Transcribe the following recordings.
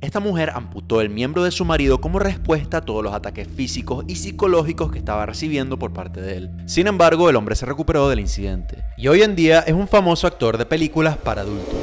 Esta mujer amputó el miembro de su marido como respuesta a todos los ataques físicos y psicológicos que estaba recibiendo por parte de él. Sin embargo, el hombre se recuperó del incidente y hoy en día es un famoso actor de películas para adultos.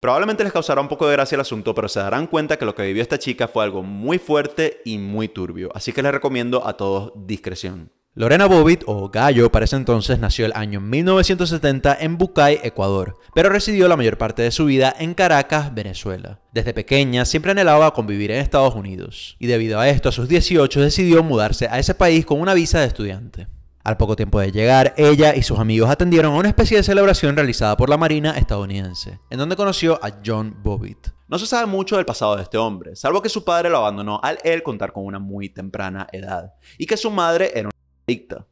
Probablemente les causará un poco de gracia el asunto, pero se darán cuenta que lo que vivió esta chica fue algo muy fuerte y muy turbio, así que les recomiendo a todos discreción. Lorena Bobbitt, o Gallo para ese entonces, nació el año 1970 en Bucay, Ecuador, pero residió la mayor parte de su vida en Caracas, Venezuela. Desde pequeña siempre anhelaba convivir en Estados Unidos, y debido a esto a sus 18 decidió mudarse a ese país con una visa de estudiante. Al poco tiempo de llegar, ella y sus amigos atendieron a una especie de celebración realizada por la Marina estadounidense, en donde conoció a John Bobbitt. No se sabe mucho del pasado de este hombre, salvo que su padre lo abandonó al él contar con una muy temprana edad, y que su madre era una...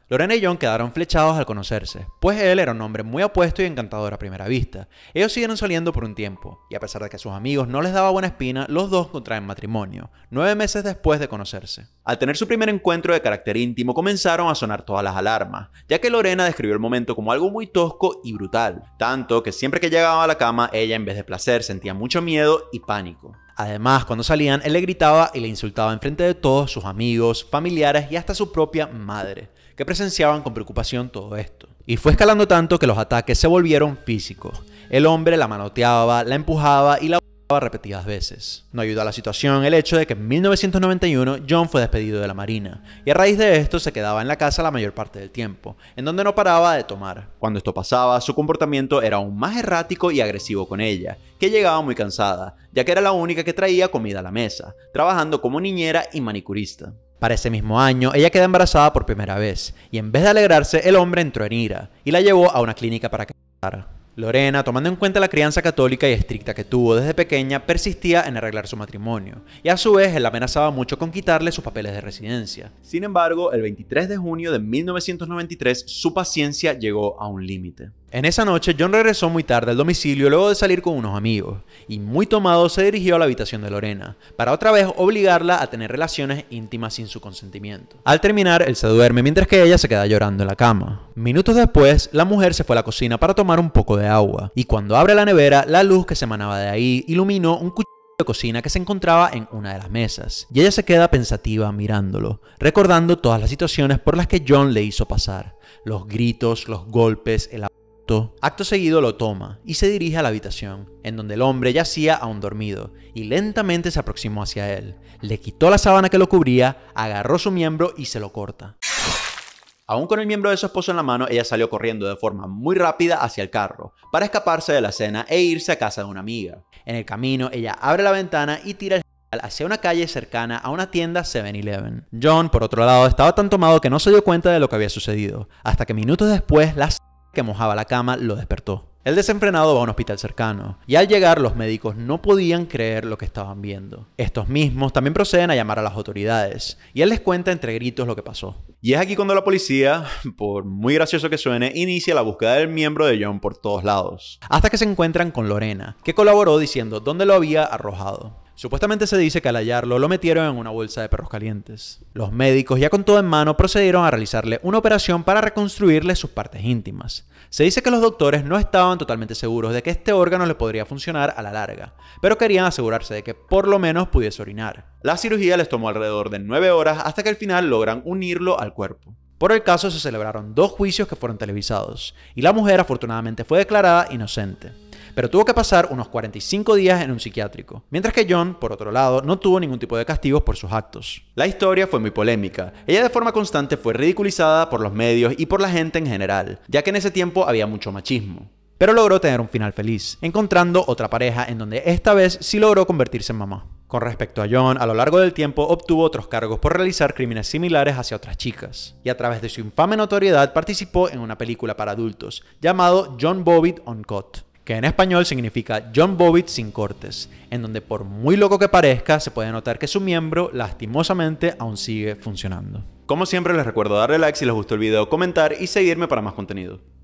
Lorena y John quedaron flechados al conocerse, pues él era un hombre muy apuesto y encantador a primera vista. Ellos siguieron saliendo por un tiempo, y a pesar de que a sus amigos no les daba buena espina, los dos contraen matrimonio, nueve meses después de conocerse. Al tener su primer encuentro de carácter íntimo comenzaron a sonar todas las alarmas, ya que Lorena describió el momento como algo muy tosco y brutal, tanto que siempre que llegaba a la cama ella en vez de placer sentía mucho miedo y pánico. Además, cuando salían, él le gritaba y le insultaba en frente de todos sus amigos, familiares y hasta su propia madre, que presenciaban con preocupación todo esto. Y fue escalando tanto que los ataques se volvieron físicos. El hombre la manoteaba, la empujaba y la repetidas veces. No ayudó a la situación el hecho de que en 1991 John fue despedido de la Marina, y a raíz de esto se quedaba en la casa la mayor parte del tiempo, en donde no paraba de tomar. Cuando esto pasaba, su comportamiento era aún más errático y agresivo con ella, que llegaba muy cansada, ya que era la única que traía comida a la mesa, trabajando como niñera y manicurista. Para ese mismo año, ella queda embarazada por primera vez, y en vez de alegrarse, el hombre entró en ira, y la llevó a una clínica para casar. Lorena, tomando en cuenta la crianza católica y estricta que tuvo desde pequeña, persistía en arreglar su matrimonio, y a su vez él amenazaba mucho con quitarle sus papeles de residencia. Sin embargo, el 23 de junio de 1993, su paciencia llegó a un límite. En esa noche, John regresó muy tarde al domicilio luego de salir con unos amigos, y muy tomado se dirigió a la habitación de Lorena, para otra vez obligarla a tener relaciones íntimas sin su consentimiento. Al terminar, él se duerme mientras que ella se queda llorando en la cama. Minutos después, la mujer se fue a la cocina para tomar un poco de agua, y cuando abre la nevera, la luz que se emanaba de ahí iluminó un cuchillo de cocina que se encontraba en una de las mesas, y ella se queda pensativa mirándolo, recordando todas las situaciones por las que John le hizo pasar, los gritos, los golpes, el Acto seguido lo toma y se dirige a la habitación, en donde el hombre yacía aún dormido, y lentamente se aproximó hacia él. Le quitó la sábana que lo cubría, agarró su miembro y se lo corta. Aún con el miembro de su esposo en la mano, ella salió corriendo de forma muy rápida hacia el carro, para escaparse de la cena e irse a casa de una amiga. En el camino, ella abre la ventana y tira el hacia una calle cercana a una tienda 7-Eleven. John, por otro lado, estaba tan tomado que no se dio cuenta de lo que había sucedido, hasta que minutos después las que mojaba la cama lo despertó. El desenfrenado va a un hospital cercano, y al llegar los médicos no podían creer lo que estaban viendo. Estos mismos también proceden a llamar a las autoridades, y él les cuenta entre gritos lo que pasó. Y es aquí cuando la policía, por muy gracioso que suene, inicia la búsqueda del miembro de John por todos lados, hasta que se encuentran con Lorena, que colaboró diciendo dónde lo había arrojado. Supuestamente se dice que al hallarlo lo metieron en una bolsa de perros calientes. Los médicos, ya con todo en mano, procedieron a realizarle una operación para reconstruirle sus partes íntimas. Se dice que los doctores no estaban totalmente seguros de que este órgano le podría funcionar a la larga, pero querían asegurarse de que por lo menos pudiese orinar. La cirugía les tomó alrededor de 9 horas hasta que al final logran unirlo al cuerpo. Por el caso se celebraron dos juicios que fueron televisados, y la mujer afortunadamente fue declarada inocente pero tuvo que pasar unos 45 días en un psiquiátrico, mientras que John, por otro lado, no tuvo ningún tipo de castigos por sus actos. La historia fue muy polémica. Ella de forma constante fue ridiculizada por los medios y por la gente en general, ya que en ese tiempo había mucho machismo pero logró tener un final feliz, encontrando otra pareja en donde esta vez sí logró convertirse en mamá. Con respecto a John, a lo largo del tiempo obtuvo otros cargos por realizar crímenes similares hacia otras chicas, y a través de su infame notoriedad participó en una película para adultos llamado John Bobbitt on que en español significa John Bobbitt sin cortes, en donde por muy loco que parezca, se puede notar que su miembro lastimosamente aún sigue funcionando. Como siempre les recuerdo darle like si les gustó el video, comentar y seguirme para más contenido.